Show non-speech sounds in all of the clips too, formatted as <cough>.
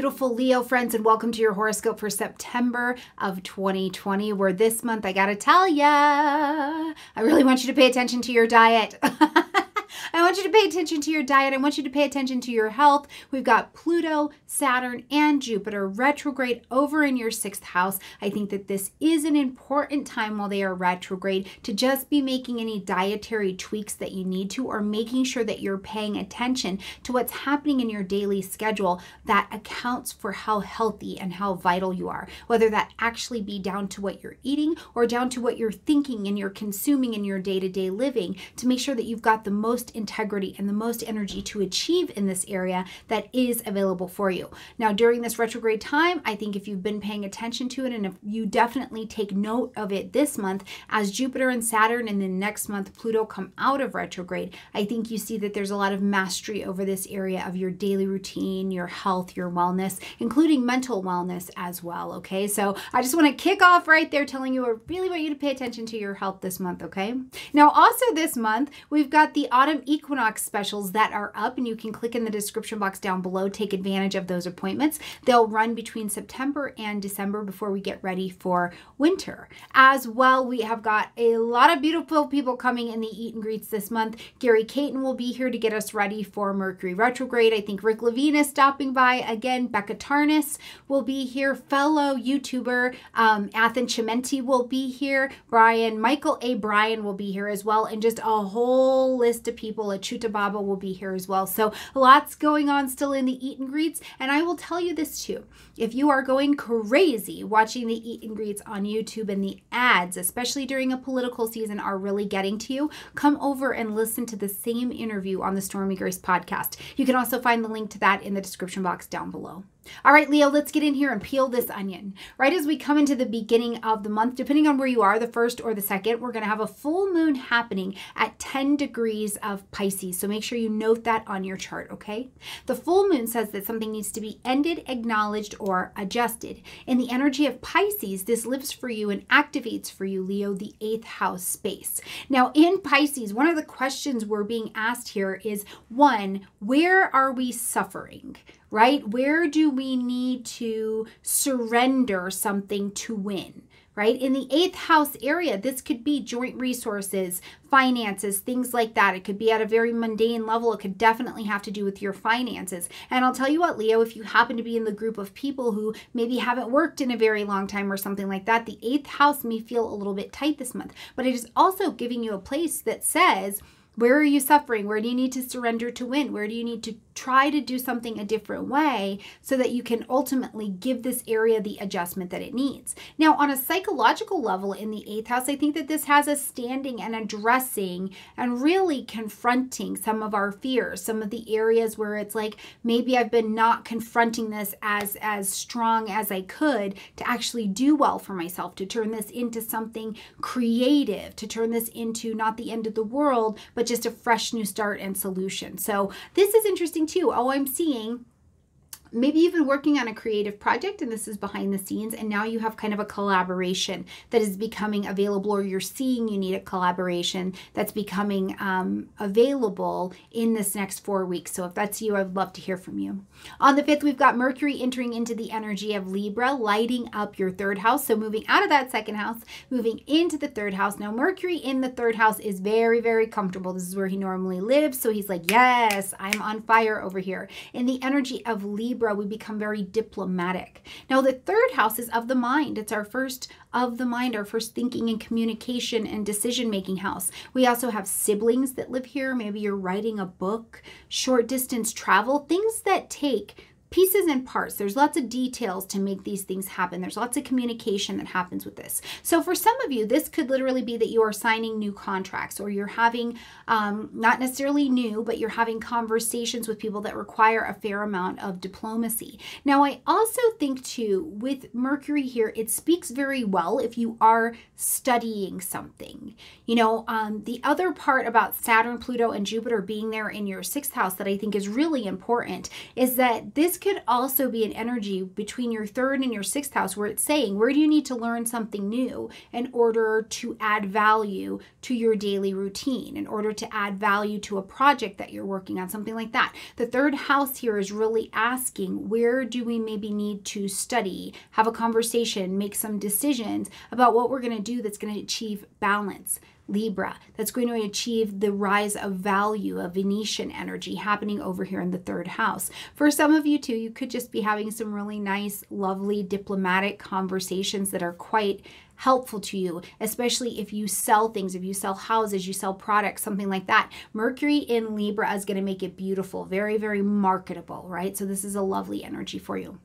beautiful Leo friends, and welcome to your horoscope for September of 2020, where this month, I gotta tell ya, I really want you to pay attention to your diet. <laughs> I want you to pay attention to your diet. I want you to pay attention to your health. We've got Pluto, Saturn, and Jupiter retrograde over in your sixth house. I think that this is an important time while they are retrograde to just be making any dietary tweaks that you need to or making sure that you're paying attention to what's happening in your daily schedule that accounts for how healthy and how vital you are, whether that actually be down to what you're eating or down to what you're thinking and you're consuming in your day to day living to make sure that you've got the most integrity and the most energy to achieve in this area that is available for you. Now, during this retrograde time, I think if you've been paying attention to it and if you definitely take note of it this month, as Jupiter and Saturn and then next month Pluto come out of retrograde, I think you see that there's a lot of mastery over this area of your daily routine, your health, your wellness, including mental wellness as well. Okay, so I just want to kick off right there telling you I really want you to pay attention to your health this month. Okay, now also this month we've got the autumn equinox specials that are up, and you can click in the description box down below, take advantage of those appointments. They'll run between September and December before we get ready for winter. As well, we have got a lot of beautiful people coming in the eat and greets this month. Gary Caton will be here to get us ready for Mercury retrograde. I think Rick Levine is stopping by again. Becca Tarnas will be here. Fellow YouTuber um, Athen Chimenti will be here. Brian, Michael A. Brian will be here as well. And just a whole list of people people at Chutababa will be here as well. So lots going on still in the eat and greets. And I will tell you this too. If you are going crazy watching the eat and greets on YouTube and the ads, especially during a political season, are really getting to you, come over and listen to the same interview on the Stormy Grace podcast. You can also find the link to that in the description box down below. All right, Leo, let's get in here and peel this onion. Right as we come into the beginning of the month, depending on where you are, the first or the second, we're going to have a full moon happening at 10 degrees of Pisces. So make sure you note that on your chart, okay? The full moon says that something needs to be ended, acknowledged, or adjusted. In the energy of Pisces, this lives for you and activates for you, Leo, the eighth house space. Now, in Pisces, one of the questions we're being asked here is one, where are we suffering? right? Where do we need to surrender something to win? right? In the eighth house area, this could be joint resources, finances, things like that. It could be at a very mundane level. It could definitely have to do with your finances. And I'll tell you what, Leo, if you happen to be in the group of people who maybe haven't worked in a very long time or something like that, the eighth house may feel a little bit tight this month, but it is also giving you a place that says, where are you suffering? Where do you need to surrender to win? Where do you need to try to do something a different way so that you can ultimately give this area the adjustment that it needs. Now, on a psychological level in the eighth house, I think that this has a standing and addressing and really confronting some of our fears, some of the areas where it's like maybe I've been not confronting this as as strong as I could to actually do well for myself, to turn this into something creative, to turn this into not the end of the world, but just a fresh new start and solution. So this is interesting oh, I'm seeing maybe you've been working on a creative project and this is behind the scenes and now you have kind of a collaboration that is becoming available or you're seeing you need a collaboration that's becoming um, available in this next four weeks so if that's you i'd love to hear from you on the 5th we've got mercury entering into the energy of libra lighting up your third house so moving out of that second house moving into the third house now mercury in the third house is very very comfortable this is where he normally lives so he's like yes i'm on fire over here in the energy of libra Libra, we become very diplomatic. Now, the third house is of the mind. It's our first of the mind, our first thinking and communication and decision making house. We also have siblings that live here. Maybe you're writing a book, short distance travel, things that take pieces and parts. There's lots of details to make these things happen. There's lots of communication that happens with this. So for some of you, this could literally be that you are signing new contracts or you're having, um, not necessarily new, but you're having conversations with people that require a fair amount of diplomacy. Now, I also think too, with Mercury here, it speaks very well if you are studying something. You know, um, the other part about Saturn, Pluto, and Jupiter being there in your sixth house that I think is really important is that this could also be an energy between your third and your sixth house where it's saying, where do you need to learn something new in order to add value to your daily routine, in order to add value to a project that you're working on, something like that. The third house here is really asking, where do we maybe need to study, have a conversation, make some decisions about what we're going to do that's going to achieve balance. Libra. That's going to achieve the rise of value, of Venetian energy happening over here in the third house. For some of you, too, you could just be having some really nice, lovely, diplomatic conversations that are quite helpful to you, especially if you sell things, if you sell houses, you sell products, something like that. Mercury in Libra is going to make it beautiful, very, very marketable, right? So, this is a lovely energy for you.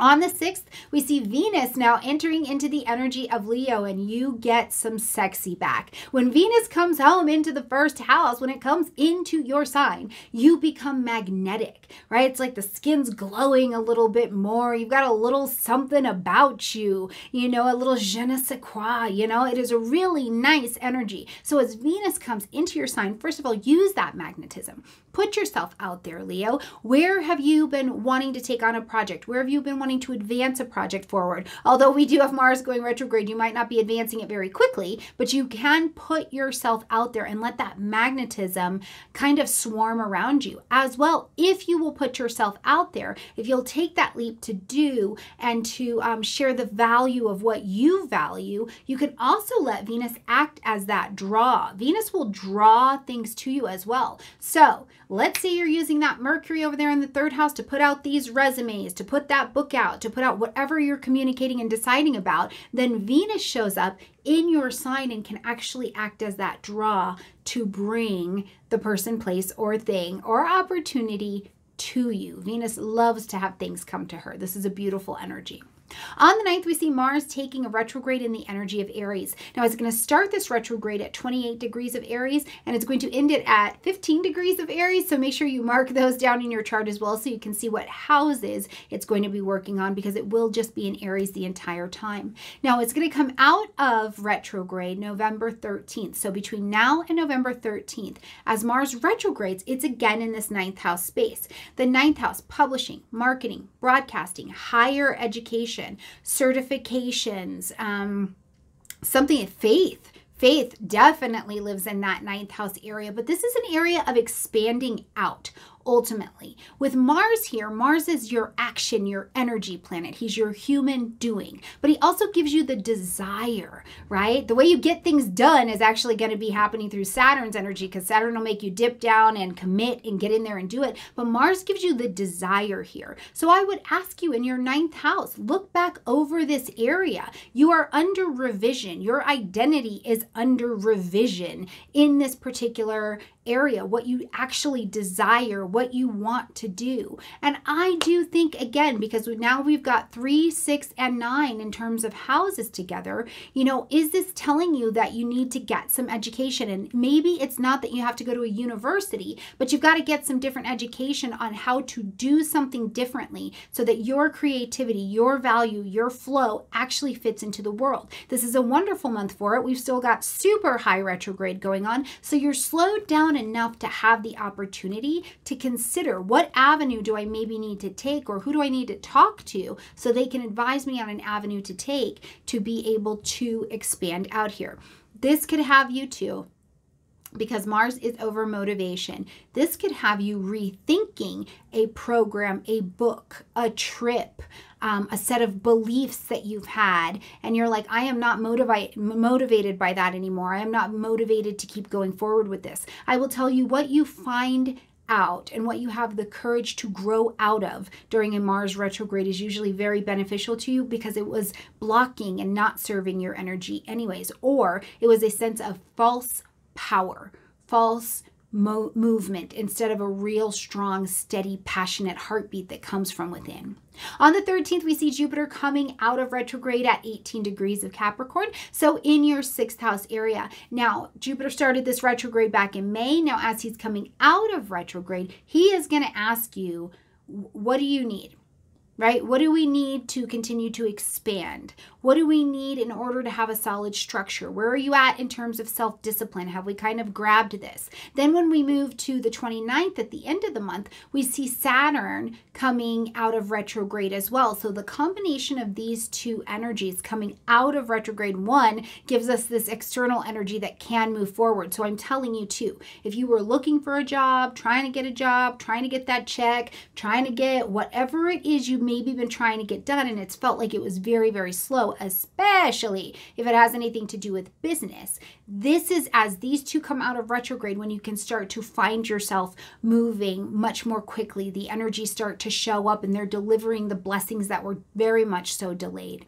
On the 6th, we see Venus now entering into the energy of Leo, and you get some sexy back. When Venus comes home into the first house, when it comes into your sign, you become magnetic, right? It's like the skin's glowing a little bit more. You've got a little something about you, you know, a little je ne sais quoi, you know? It is a really nice energy. So as Venus comes into your sign, first of all, use that magnetism. Put yourself out there, Leo. Where have you been wanting to take on a project? Where have you been wanting to advance a project forward? Although we do have Mars going retrograde, you might not be advancing it very quickly, but you can put yourself out there and let that magnetism kind of swarm around you. As well, if you will put yourself out there, if you'll take that leap to do and to um, share the value of what you value, you can also let Venus act as that draw. Venus will draw things to you as well. So, Let's say you're using that Mercury over there in the third house to put out these resumes, to put that book out, to put out whatever you're communicating and deciding about. Then Venus shows up in your sign and can actually act as that draw to bring the person, place, or thing or opportunity to you. Venus loves to have things come to her. This is a beautiful energy. On the 9th, we see Mars taking a retrograde in the energy of Aries. Now, it's going to start this retrograde at 28 degrees of Aries, and it's going to end it at 15 degrees of Aries. So make sure you mark those down in your chart as well so you can see what houses it's going to be working on because it will just be in Aries the entire time. Now, it's going to come out of retrograde November 13th. So between now and November 13th, as Mars retrogrades, it's again in this ninth house space. The ninth house, publishing, marketing, broadcasting, higher education, education, certifications, um, something faith. Faith definitely lives in that ninth house area, but this is an area of expanding out ultimately. With Mars here, Mars is your action, your energy planet. He's your human doing, but he also gives you the desire, right? The way you get things done is actually going to be happening through Saturn's energy because Saturn will make you dip down and commit and get in there and do it. But Mars gives you the desire here. So I would ask you in your ninth house, look back over this area. You are under revision. Your identity is under revision in this particular area, what you actually desire, what what you want to do. And I do think, again, because now we've got three, six, and nine in terms of houses together, you know, is this telling you that you need to get some education? And maybe it's not that you have to go to a university, but you've got to get some different education on how to do something differently so that your creativity, your value, your flow actually fits into the world. This is a wonderful month for it. We've still got super high retrograde going on. So you're slowed down enough to have the opportunity to consider what avenue do I maybe need to take or who do I need to talk to so they can advise me on an avenue to take to be able to expand out here. This could have you too because Mars is over motivation. This could have you rethinking a program, a book, a trip, um, a set of beliefs that you've had, and you're like, I am not motivi- motivated by that anymore. I am not motivated to keep going forward with this. I will tell you what you find out and what you have the courage to grow out of during a Mars retrograde is usually very beneficial to you because it was blocking and not serving your energy, anyways, or it was a sense of false power, false mo- movement instead of a real strong, steady, passionate heartbeat that comes from within. On the 13th, we see Jupiter coming out of retrograde at 18 degrees of Capricorn, so in your sixth house area. Now, Jupiter started this retrograde back in May. Now, as he's coming out of retrograde, he is going to ask you, What do you need? right? What do we need to continue to expand? What do we need in order to have a solid structure? Where are you at in terms of self discipline? Have we kind of grabbed this? Then, when we move to the 29th at the end of the month, we see Saturn coming out of retrograde as well. So, the combination of these two energies coming out of retrograde one gives us this external energy that can move forward. So, I'm telling you, too, if you were looking for a job, trying to get a job, trying to get that check, trying to get whatever it is you maybe been trying to get done and it's felt like it was very, very slow, especially if it has anything to do with business. This is as these two come out of retrograde when you can start to find yourself moving much more quickly. The energies start to show up and they're delivering the blessings that were very much so delayed.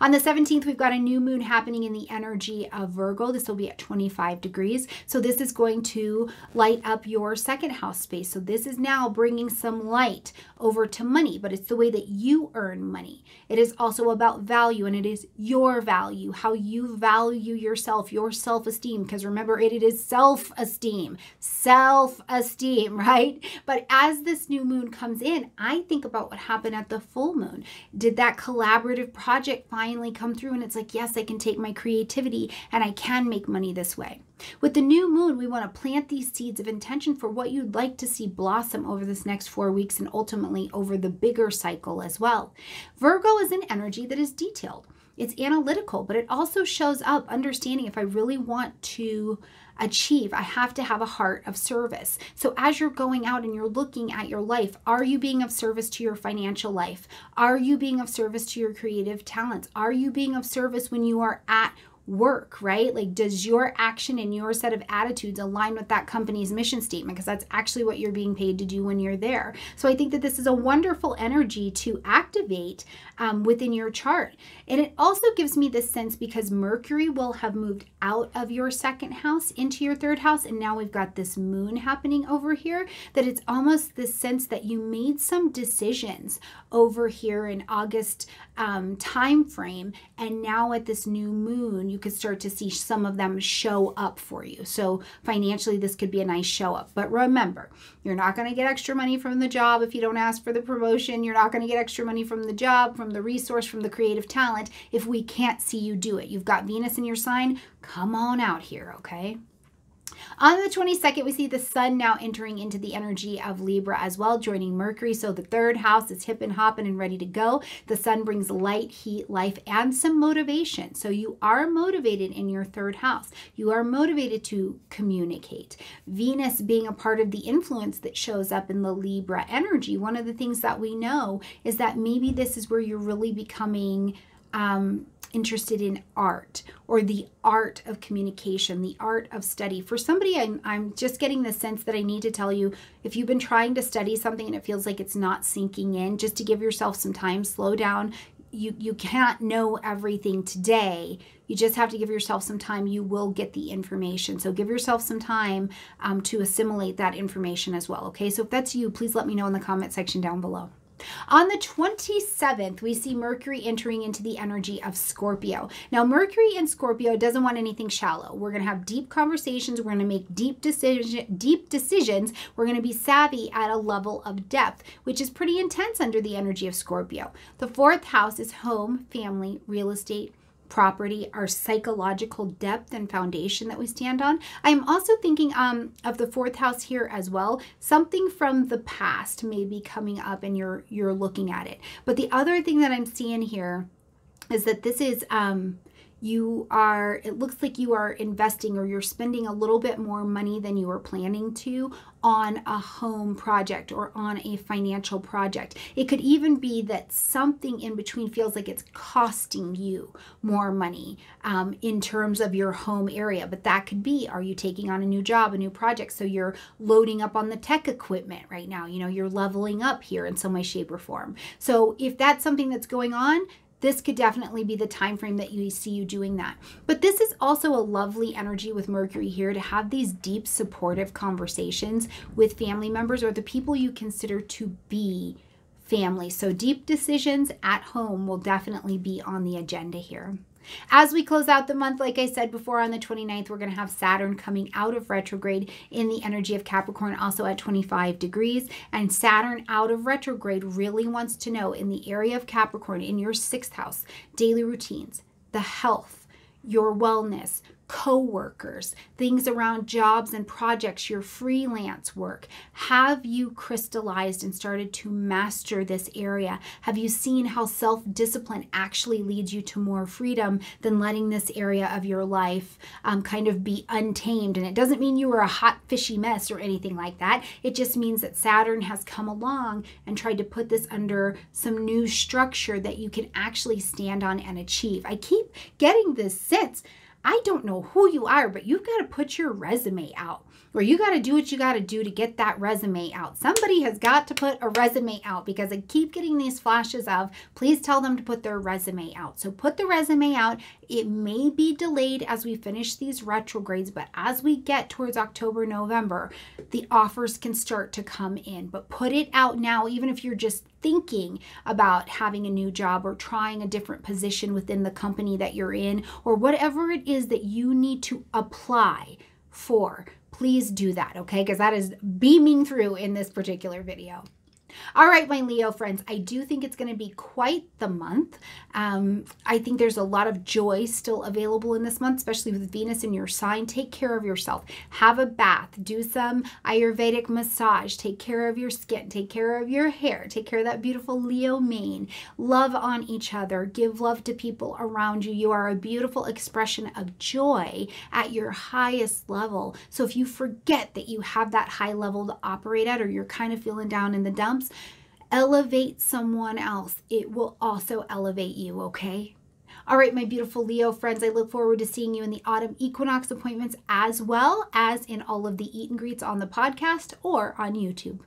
On the 17th, we've got a new moon happening in the energy of Virgo. This will be at 25 degrees. So this is going to light up your second house space. So this is now bringing some light over to money, but it's the way that you earn money. It is also about value and it is your value, how you value yourself, your self-esteem. Because remember, it, it is self-esteem, self-esteem, <laughs> right? But as this new moon comes in, I think about what happened at the full moon. Did that collaborative project finally come through and it's like, yes, I can take my creativity and I can make money this way. With the new moon, we want to plant these seeds of intention for what you'd like to see blossom over this next four weeks and ultimately over the bigger cycle as well. Virgo is an energy that is detailed. It's analytical, but it also shows up understanding if I really want to achieve. I have to have a heart of service. So as you're going out and you're looking at your life, are you being of service to your financial life? Are you being of service to your creative talents? Are you being of service when you are at work, right? Like, does your action and your set of attitudes align with that company's mission statement? Because that's actually what you're being paid to do when you're there. So I think that this is a wonderful energy to activate um, within your chart. And it also gives me this sense because Mercury will have moved out of your second house into your third house. And now we've got this moon happening over here, that it's almost this sense that you made some decisions over here in August um, time frame and now at this new moon you could start to see some of them show up for you so financially this could be a nice show up but remember you're not going to get extra money from the job if you don't ask for the promotion you're not going to get extra money from the job from the resource from the creative talent if we can't see you do it you've got venus in your sign come on out here okay on the 22nd, we see the sun now entering into the energy of Libra as well, joining Mercury. So the third house is hip and hopping and ready to go. The sun brings light, heat, life, and some motivation. So you are motivated in your third house. You are motivated to communicate. Venus being a part of the influence that shows up in the Libra energy, one of the things that we know is that maybe this is where you're really becoming um, interested in art or the art of communication, the art of study. For somebody, I'm, I'm just getting the sense that I need to tell you if you've been trying to study something and it feels like it's not sinking in, just to give yourself some time, slow down. You, you can't know everything today. You just have to give yourself some time. You will get the information. So give yourself some time um, to assimilate that information as well. Okay, so if that's you, please let me know in the comment section down below. On the 27th, we see Mercury entering into the energy of Scorpio. Now, Mercury in Scorpio doesn't want anything shallow. We're going to have deep conversations. We're going to make deep decision, deep decisions. We're going to be savvy at a level of depth, which is pretty intense under the energy of Scorpio. The fourth house is home, family, real estate, property, our psychological depth and foundation that we stand on. I'm also thinking um, of the fourth house here as well. Something from the past may be coming up and you're you're looking at it. But the other thing that I'm seeing here is that this is um, you are, it looks like you are investing or you're spending a little bit more money than you were planning to on a home project or on a financial project. It could even be that something in between feels like it's costing you more money um, in terms of your home area. But that could be are you taking on a new job, a new project? So you're loading up on the tech equipment right now. You know, you're leveling up here in some way, shape, or form. So if that's something that's going on, this could definitely be the time frame that you see you doing that. But this is also a lovely energy with Mercury here to have these deep supportive conversations with family members or the people you consider to be family. So deep decisions at home will definitely be on the agenda here. As we close out the month, like I said before, on the 29th, we're going to have Saturn coming out of retrograde in the energy of Capricorn, also at 25 degrees. And Saturn out of retrograde really wants to know in the area of Capricorn, in your sixth house, daily routines, the health, your wellness, coworkers, things around jobs and projects, your freelance work? Have you crystallized and started to master this area? Have you seen how self discipline actually leads you to more freedom than letting this area of your life um, kind of be untamed? And it doesn't mean you were a hot, fishy mess or anything like that. It just means that Saturn has come along and tried to put this under some new structure that you can actually stand on and achieve. I keep getting this sense I don't know who you are, but you've got to put your resume out or you got to do what you got to do to get that resume out. Somebody has got to put a resume out because I keep getting these flashes of please tell them to put their resume out. So put the resume out it may be delayed as we finish these retrogrades, but as we get towards October, November, the offers can start to come in. But put it out now, even if you're just thinking about having a new job or trying a different position within the company that you're in, or whatever it is that you need to apply for. Please do that, okay? Because that is beaming through in this particular video. All right, my Leo friends, I do think it's going to be quite the month. Um, I think there's a lot of joy still available in this month, especially with Venus in your sign. Take care of yourself. Have a bath. Do some Ayurvedic massage. Take care of your skin. Take care of your hair. Take care of that beautiful Leo mane. Love on each other. Give love to people around you. You are a beautiful expression of joy at your highest level. So if you forget that you have that high level to operate at or you're kind of feeling down in the dumps, Elevate someone else, it will also elevate you, okay? All right, my beautiful Leo friends, I look forward to seeing you in the autumn equinox appointments as well as in all of the eat and greets on the podcast or on YouTube.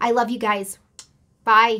I love you guys. Bye.